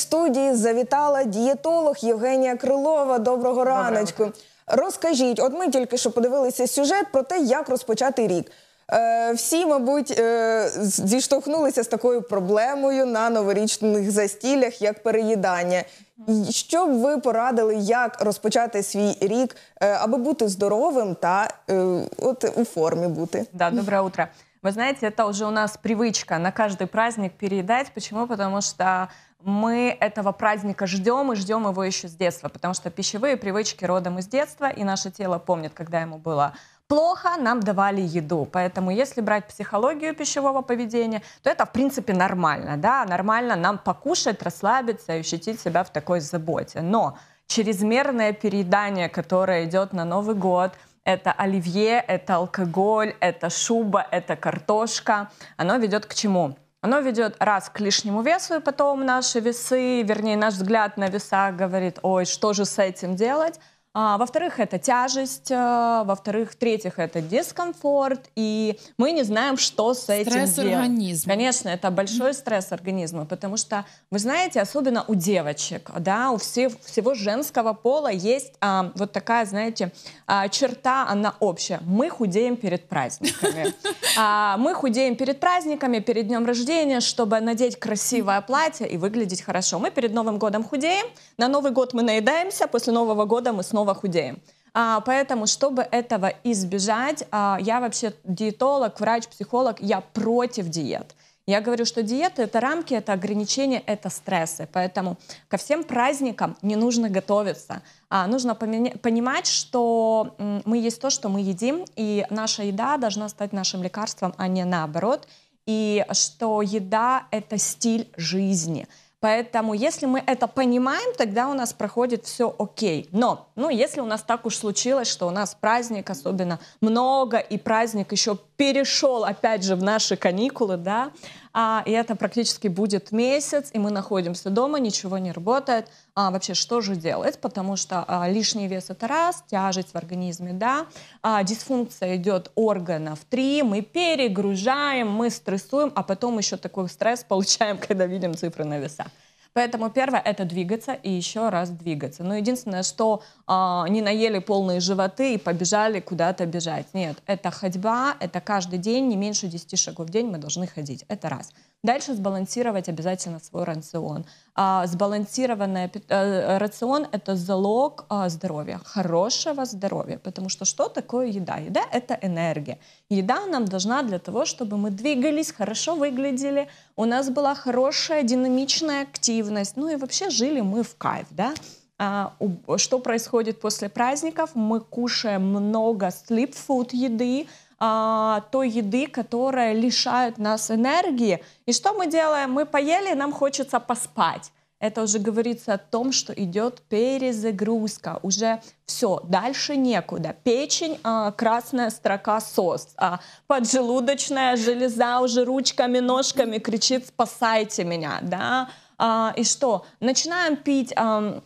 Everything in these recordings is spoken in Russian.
студії завітала дієтолог Євгенія Крилова. Доброго раночку. Розкажіть, от ми тільки що подивилися сюжет про те, як розпочати рік. Е, всі, мабуть, е, зіштовхнулися з такою проблемою на новорічних застілях як переїдання. Що б ви порадили, як розпочати свій рік, е, аби бути здоровим та е, от у формі бути? Да, доброе утро. Вы знаете, это уже у нас привичка на каждый праздник переедать. Почему? Потому что мы этого праздника ждем и ждем его еще с детства, потому что пищевые привычки родом из детства, и наше тело помнит, когда ему было плохо, нам давали еду. Поэтому если брать психологию пищевого поведения, то это, в принципе, нормально. Да? Нормально нам покушать, расслабиться и ощутить себя в такой заботе. Но чрезмерное переедание, которое идет на Новый год – это оливье, это алкоголь, это шуба, это картошка. Оно ведет к чему? Оно ведет раз к лишнему весу, и потом наши весы, вернее, наш взгляд на веса говорит, ой, что же с этим делать? А, во-вторых, это тяжесть, э, во-вторых, третьих это дискомфорт, и мы не знаем, что с стресс этим делать. Стресс организма. Конечно, это большой стресс организма, потому что, вы знаете, особенно у девочек, да, у всех, всего женского пола есть а, вот такая, знаете, а, черта, она общая. Мы худеем перед праздниками. А, мы худеем перед праздниками, перед днем рождения, чтобы надеть красивое платье и выглядеть хорошо. Мы перед Новым годом худеем, на Новый год мы наедаемся, после Нового года мы снова снова худеем. А, поэтому, чтобы этого избежать, а, я вообще диетолог, врач, психолог, я против диет. Я говорю, что диеты это рамки, это ограничения, это стрессы. Поэтому ко всем праздникам не нужно готовиться. А, нужно понимать, что мы есть то, что мы едим, и наша еда должна стать нашим лекарством, а не наоборот. И что еда — это стиль жизни — Поэтому, если мы это понимаем, тогда у нас проходит все окей. Но, ну, если у нас так уж случилось, что у нас праздник особенно много, и праздник еще перешел опять же в наши каникулы, да, а, и это практически будет месяц, и мы находимся дома, ничего не работает. А, вообще, что же делать? Потому что а, лишний вес – это раз, тяжесть в организме – да, а, дисфункция идет органов – три, мы перегружаем, мы стрессуем, а потом еще такой стресс получаем, когда видим цифры на весах. Поэтому первое это двигаться и еще раз двигаться. Но единственное, что э, не наели полные животы и побежали куда-то бежать. Нет, это ходьба, это каждый день, не меньше 10 шагов в день мы должны ходить. Это раз. Дальше сбалансировать обязательно свой рацион. А, сбалансированный э, рацион – это залог а, здоровья, хорошего здоровья. Потому что что такое еда? Еда – это энергия. Еда нам должна для того, чтобы мы двигались, хорошо выглядели, у нас была хорошая динамичная активность, ну и вообще жили мы в кайф, да? А, что происходит после праздников. Мы кушаем много sleep food еды, а, той еды, которая лишает нас энергии. И что мы делаем? Мы поели, нам хочется поспать. Это уже говорится о том, что идет перезагрузка, уже все, дальше некуда. Печень, а, красная строка сос, а, поджелудочная железа уже ручками, ножками кричит «спасайте меня», да, а, и что? Начинаем пить... А,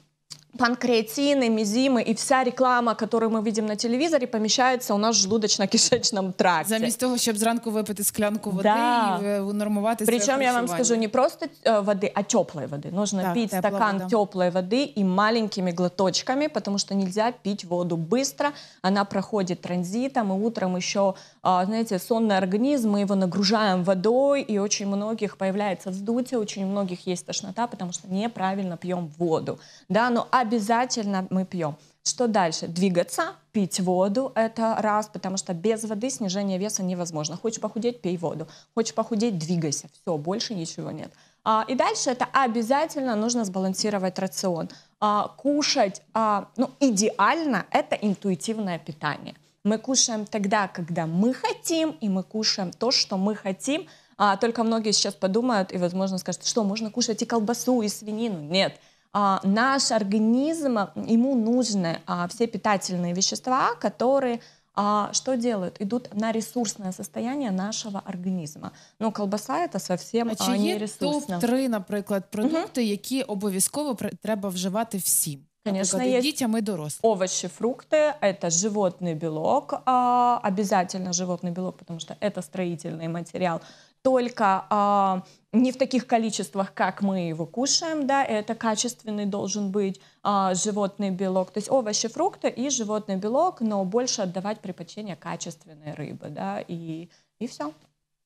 панкреатины, мизимы и вся реклама, которую мы видим на телевизоре, помещается у нас в желудочно-кишечном тракте. Заместо того, щоб зранку выпить склянку води да. і э, нормувати Причем я вам скажу, не просто э, воды, а теплой воды. Нужно так, пить стакан вода. теплой воды и маленькими глоточками, потому что нельзя пить воду быстро. Она проходит транзитом, и утром еще, а, знаете, сонный организм, мы его нагружаем водой, и очень многих появляется вздутие, очень многих есть тошнота, потому что неправильно пьем воду. Да, но ну, а обязательно мы пьем. Что дальше? Двигаться, пить воду, это раз, потому что без воды снижение веса невозможно. Хочешь похудеть, пей воду. Хочешь похудеть, двигайся. Все, больше ничего нет. А, и дальше это обязательно нужно сбалансировать рацион. А, кушать, а, ну, идеально это интуитивное питание. Мы кушаем тогда, когда мы хотим, и мы кушаем то, что мы хотим. А, только многие сейчас подумают и, возможно, скажут, что можно кушать и колбасу, и свинину. Нет, а, наш организм, ему нужны а, все питательные вещества, которые а, что делают? Идут на ресурсное состояние нашего организма. Но ну, колбаса это совсем а не ресурсно. Три, например, продукты, которые які обов'язково при- треба вживати всім? Конечно, есть. і є. дітям і Овощи, фрукты – это животный белок, обязательно животный белок, потому что это строительный материал только а, не в таких количествах, как мы его кушаем, да, это качественный должен быть а, животный белок, то есть овощи, фрукты и животный белок, но больше отдавать предпочтение качественной рыбы, да, и, и все.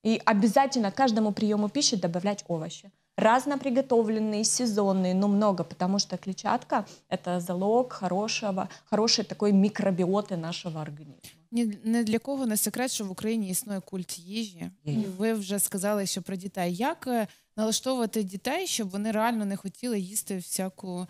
И обязательно каждому приему пищи добавлять овощи. Разноприготовленные, сезонные, но много, потому что клетчатка – это залог хорошего, хорошей такой микробиоты нашего организма. Ні не для кого не секрет, що в Україні існує культ їжі, і ви вже сказали, що про дітей. Як е, налаштовувати дітей, щоб вони реально не хотіли їсти всяку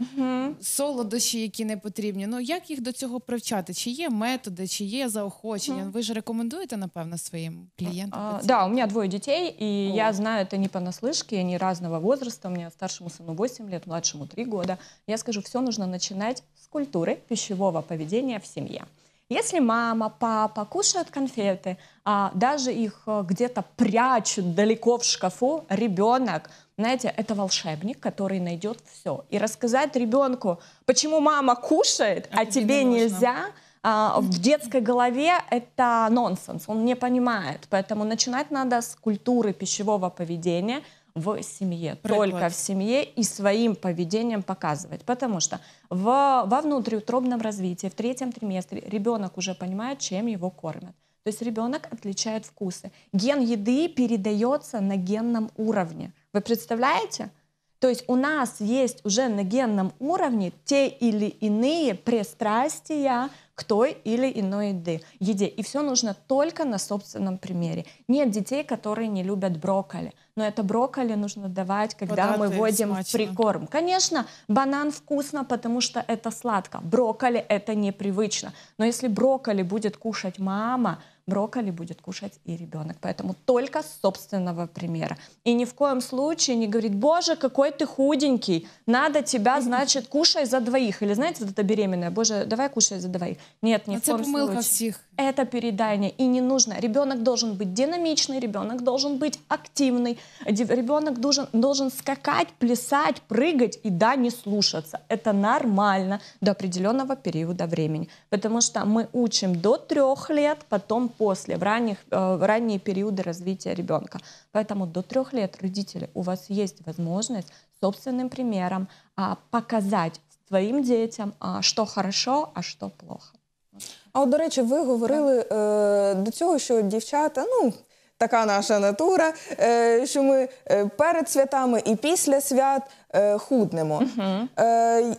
солодощі, які не потрібні? Ну як їх до цього привчати? Чи є методи, чи є заохочення? Ви ж рекомендуєте напевно своїм клієнтам? Да, у мене двоє дітей, і я знаю це не понаслышке, они різного возраста. У мене старшому сину 8 лет, младшому 3 роки. Я скажу, все потрібно починати з культури, пищевого поведения в сім'ї. Если мама, папа кушают конфеты, а даже их э, где-то прячут далеко в шкафу, ребенок, знаете, это волшебник, который найдет все. И рассказать ребенку, почему мама кушает, а, а тебе не нельзя, а, в детской голове это нонсенс, он не понимает. Поэтому начинать надо с культуры пищевого поведения – в семье, Приклад. только в семье и своим поведением показывать. Потому что в, во внутриутробном развитии, в третьем триместре ребенок уже понимает, чем его кормят. То есть ребенок отличает вкусы. Ген еды передается на генном уровне. Вы представляете? То есть у нас есть уже на генном уровне те или иные пристрастия к той или иной еде. И все нужно только на собственном примере. Нет детей, которые не любят брокколи. Но это брокколи нужно давать, когда Податый, мы вводим смачно. в прикорм. Конечно, банан вкусно, потому что это сладко. Брокколи это непривычно. Но если брокколи будет кушать мама, брокколи будет кушать и ребенок. Поэтому только с собственного примера. И ни в коем случае не говорить, боже, какой ты худенький, надо тебя, значит, кушай за двоих. Или, знаете, вот эта беременная, боже, давай кушай за двоих. Нет, ни а в ну, коем случае. Всех. Это передание, и не нужно. Ребенок должен быть динамичный, ребенок должен быть активный, ребенок должен, должен скакать, плясать, прыгать и, да, не слушаться. Это нормально до определенного периода времени. Потому что мы учим до трех лет, потом после, в, ранних, э, в ранние периоды развития ребенка. Поэтому до трех лет, родители, у вас есть возможность собственным примером а, показать своим детям, а, что хорошо, а что плохо. А от, до речі, ви говорили е, до цього, що дівчата, ну така наша натура, е, що ми перед святами і після свят е, худнемо. Е,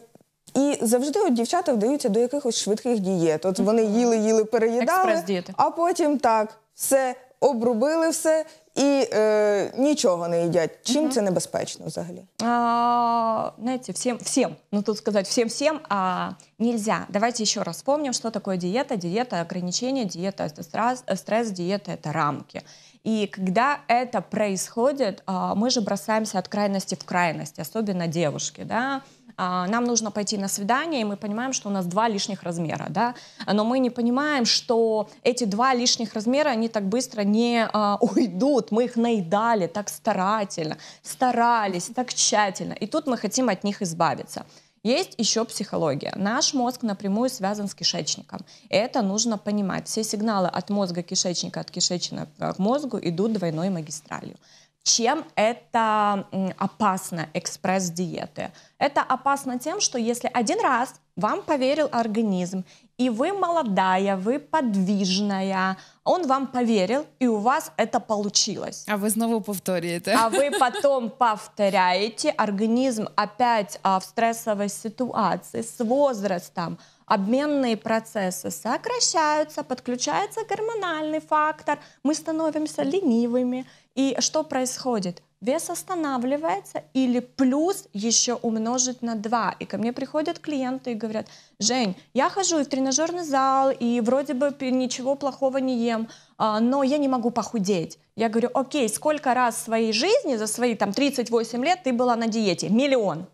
І завжди от дівчата вдаються до якихось швидких дієт. От вони їли, їли, переїдали, а потім так, все обробили, все і е, нічого не їдять. Чим це небезпечно взагалі? А, знаете, всем, всем, ну тут сказати всім, всем а, нельзя. Давайте ще раз вспомним, що таке диета. Диета ограничення, диета это стресс, э, стресс диета рамки. И когда это происходит, а, мы же бросаемся от крайности в крайность, особенно девушки, да, А, нам нужно пойти на свидание, и мы понимаем, что у нас два лишних размера, да, но мы не понимаем, что эти два лишних размера, они так быстро не а, уйдут, мы их наедали так старательно, старались так тщательно, и тут мы хотим от них избавиться. Есть еще психология. Наш мозг напрямую связан с кишечником. Это нужно понимать. Все сигналы от мозга кишечника, от кишечника к мозгу идут двойной магистралью. Чем это опасно, экспресс-диеты? Это опасно тем, что если один раз вам поверил организм, и вы молодая, вы подвижная, он вам поверил, и у вас это получилось. А вы снова повторяете. А вы потом повторяете, организм опять а, в стрессовой ситуации, с возрастом, обменные процессы сокращаются, подключается гормональный фактор, мы становимся ленивыми, и что происходит? Вес останавливается или плюс еще умножить на 2. И ко мне приходят клиенты и говорят, Жень, я хожу в тренажерный зал, и вроде бы ничего плохого не ем, а, но я не могу похудеть. Я говорю, окей, сколько раз в своей жизни за свои там 38 лет ты была на диете? Миллион.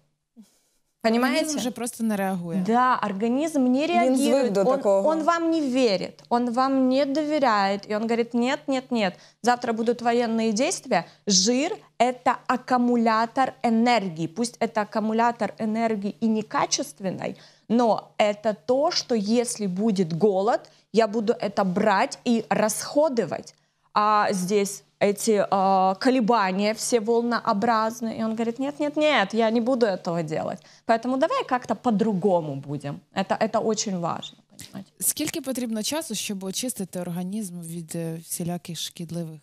Понимаете? Организм уже просто не реагует. Да, организм не реагирует. До он, такого. он вам не верит, он вам не доверяет. И он говорит, нет, нет, нет, завтра будут военные действия. Жир – это аккумулятор энергии. Пусть это аккумулятор энергии и некачественной, но это то, что если будет голод, я буду это брать и расходовать. А здесь эти э, колебания все волнообразные. И он говорит, нет, нет, нет, я не буду этого делать. Поэтому давай как-то по-другому будем. Это, это очень важно. Понимаете? сколько потребно часу, чтобы очистить организм от всяких шкідливих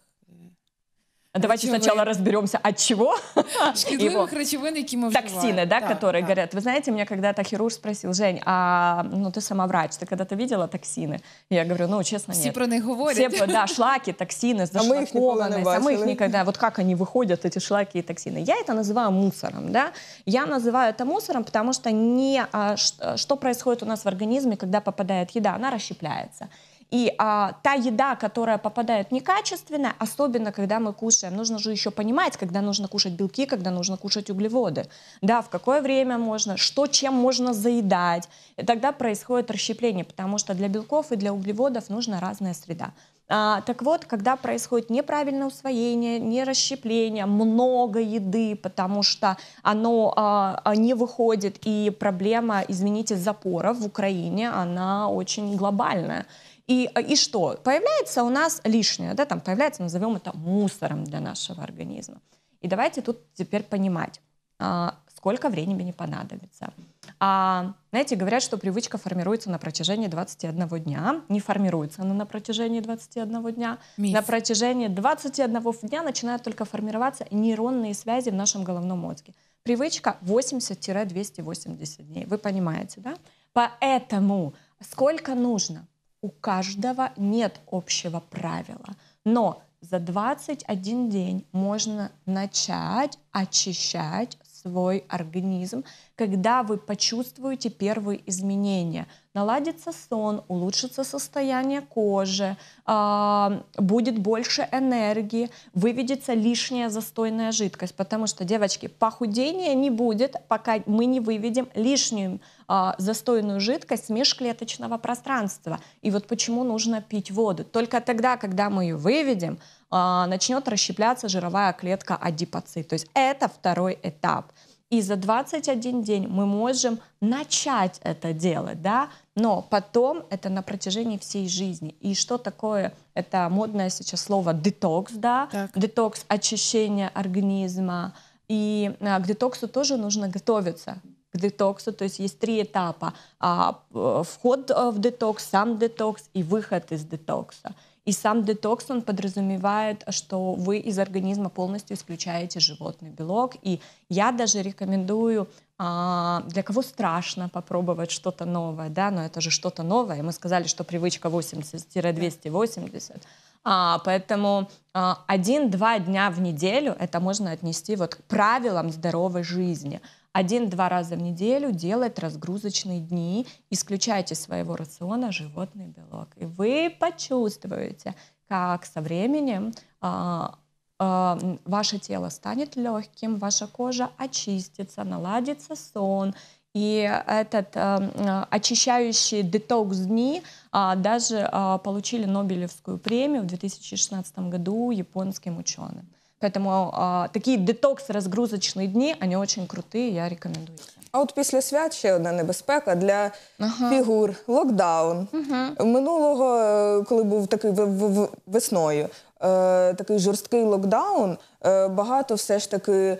а давайте речовые. сначала разберемся, от чего. Шкідливих речовин, які ми Токсины, да, так, которые так. горят. Вы знаете, меня когда-то хирург спросил, Жень, а ну ты сама врач, ты когда-то видела токсины? Я говорю, ну честно, Все нет. Все про них говорят. Все, да, шлаки, токсины, зашлакованные. А мы их никогда, вот как они выходят, эти шлаки и токсины. Я это называю мусором, да. Я называю это мусором, потому что не, а, что происходит у нас в организме, когда попадает еда, она расщепляется. И а, та еда, которая попадает некачественная, особенно когда мы кушаем, нужно же еще понимать, когда нужно кушать белки, когда нужно кушать углеводы. Да, в какое время можно, что чем можно заедать. И тогда происходит расщепление, потому что для белков и для углеводов нужна разная среда. А, так вот, когда происходит неправильное усвоение, не расщепление, много еды, потому что оно а, а не выходит, и проблема, извините, запоров в Украине, она очень глобальная. И, и что? Появляется у нас лишнее, да, там появляется, назовем это мусором для нашего организма. И давайте тут теперь понимать, а, сколько времени не понадобится. А, знаете, говорят, что привычка формируется на протяжении 21 дня. Не формируется она на протяжении 21 дня. Миф. На протяжении 21 дня начинают только формироваться нейронные связи в нашем головном мозге. Привычка 80-280 дней. Вы понимаете, да? Поэтому сколько нужно? у каждого нет общего правила, но за 21 день можно начать очищать свой организм, когда вы почувствуете первые изменения. Наладится сон, улучшится состояние кожи, а, будет больше энергии, выведется лишняя застойная жидкость. Потому что, девочки, похудения не будет, пока мы не выведем лишнюю а, застойную жидкость с межклеточного пространства. И вот почему нужно пить воду. Только тогда, когда мы ее выведем, э, начнет расщепляться жировая клетка адипоцит. То есть это второй этап. И за 21 день мы можем начать это делать, да, но потом это на протяжении всей жизни. И что такое это модное сейчас слово детокс, да, так. детокс очищение организма. И а, к детоксу тоже нужно готовиться к детоксу, то есть есть три этапа. А, э, вход э, в детокс, сам детокс и выход из детокса. И сам детокс, он подразумевает, что вы из организма полностью исключаете животный белок. И я даже рекомендую, а, для кого страшно попробовать что-то новое, да, но это же что-то новое. Мы сказали, что привычка 80-280. А, поэтому а, один-два дня в неделю это можно отнести вот к правилам здоровой жизни – один-два раза в неделю делать разгрузочные дни, исключайте из своего рациона животный белок. И вы почувствуете, как со временем а, а, ваше тело станет легким, ваша кожа очистится, наладится сон, и этот э, очищающий детокс дни э, даже э, получили Нобелевскую премию в 2016 году японским ученым. Поэтому а, такие детокс-разгрузочные дни, они очень крутые, я рекомендую. А от після свят ще одна небезпека для ага. фігур локдаун. Угу. Минулого, е, коли був такий в весною, е, такий жорсткий локдаун, е, багато все ж таки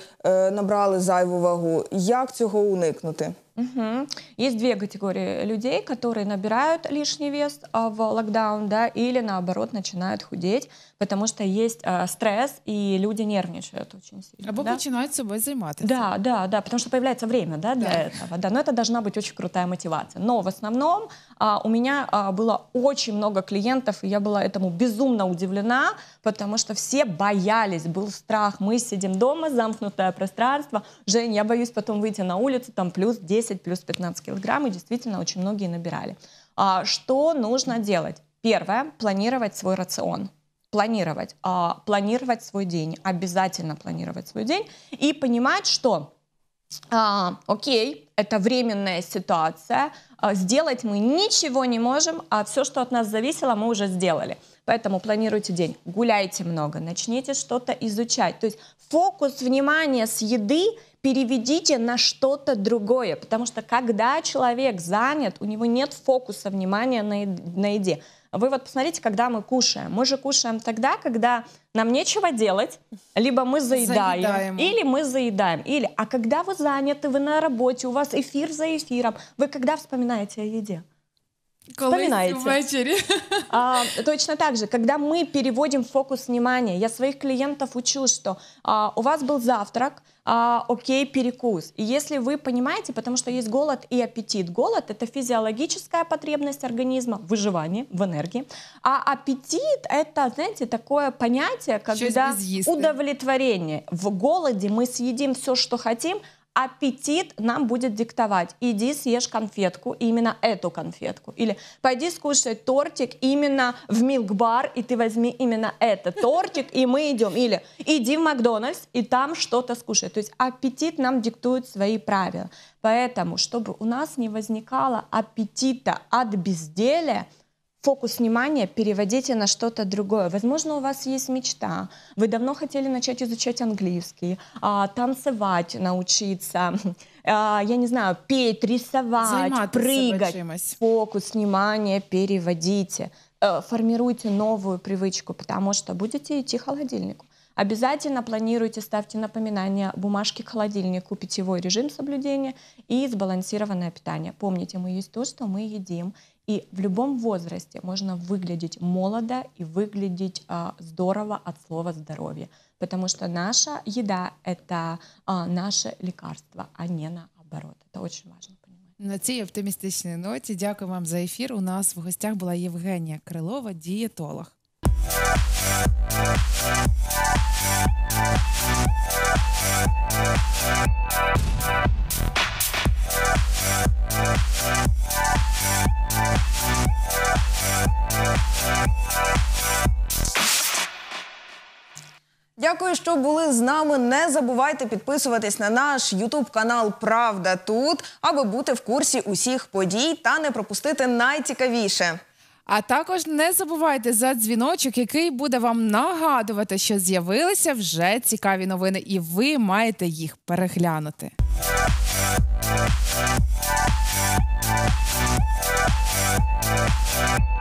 набрали зайву вагу. Як цього уникнути? Угу. Есть две категории людей, которые набирают лишний вес в локдаун, да, или наоборот начинают худеть. потому что есть э, стресс, и люди нервничают очень сильно. Або да? начинают собой заниматься. Да, да, да, потому что появляется время да, для да. этого. Да. Но это должна быть очень крутая мотивация. Но в основном э, у меня э, было очень много клиентов, и я была этому безумно удивлена, потому что все боялись, был страх. Мы сидим дома, замкнутое пространство. Жень, я боюсь потом выйти на улицу, там плюс 10, плюс 15 килограмм, и действительно очень многие набирали. А, что нужно делать? Первое, планировать свой рацион планировать. А, планировать свой день, обязательно планировать свой день и понимать, что а, окей, это временная ситуация, а, сделать мы ничего не можем, а все, что от нас зависело, мы уже сделали. Поэтому планируйте день, гуляйте много, начните что-то изучать. То есть фокус внимания с еды переведите на что-то другое, потому что когда человек занят, у него нет фокуса внимания на, на еде. Вы вот посмотрите, когда мы кушаем. Мы же кушаем тогда, когда нам нечего делать, либо мы заедаем, заедаем. или мы заедаем. Или, а когда вы заняты, вы на работе, у вас эфир за эфиром, вы когда вспоминаете о еде? Вспоминаете. ввечері. А, точно так же, когда мы переводим фокус внимания, я своих клиентов учу, что а, у вас был завтрак, а, окей, перекус. И если вы понимаете, потому что есть голод и аппетит. Голод – это физиологическая потребность организма в выживании, в энергии. А аппетит – это, знаете, такое понятие, когда удовлетворение. В голоде мы съедим все, что хотим, аппетит нам будет диктовать. Иди съешь конфетку, именно эту конфетку. Или пойди скушай тортик именно в милк-бар, и ты возьми именно этот тортик, и мы идем. Или иди в Макдональдс, и там что-то скушай. То есть аппетит нам диктует свои правила. Поэтому, чтобы у нас не возникало аппетита от безделия, фокус внимания переводите на что-то другое. Возможно, у вас есть мечта, вы давно хотели начать изучать английский, а, танцевать, научиться, а, я не знаю, петь, рисовать, Заниматься прыгать. Фокус внимания переводите, э, формируйте новую привычку, потому что будете идти к холодильнику. Обязательно планируйте, ставьте напоминания, бумажки к холодильнику, питьевой режим соблюдения и сбалансированное питание. Помните, мы есть то, что мы едим. И в любом возрасте можно выглядеть молодо и выглядеть э, здорово от слова здоровье, потому что наша еда это э, наше лекарство, а не наоборот. Это очень важно. На цій оптимістичній ноті дякую вам за ефір. У нас в гостях була Євгенія Крилова, дієтолог. Дякую, що були з нами. Не забувайте підписуватись на наш Ютуб канал Правда тут, аби бути в курсі усіх подій та не пропустити найцікавіше. А також не забувайте за дзвіночок, який буде вам нагадувати, що з'явилися вже цікаві новини, і ви маєте їх переглянути. Thank you.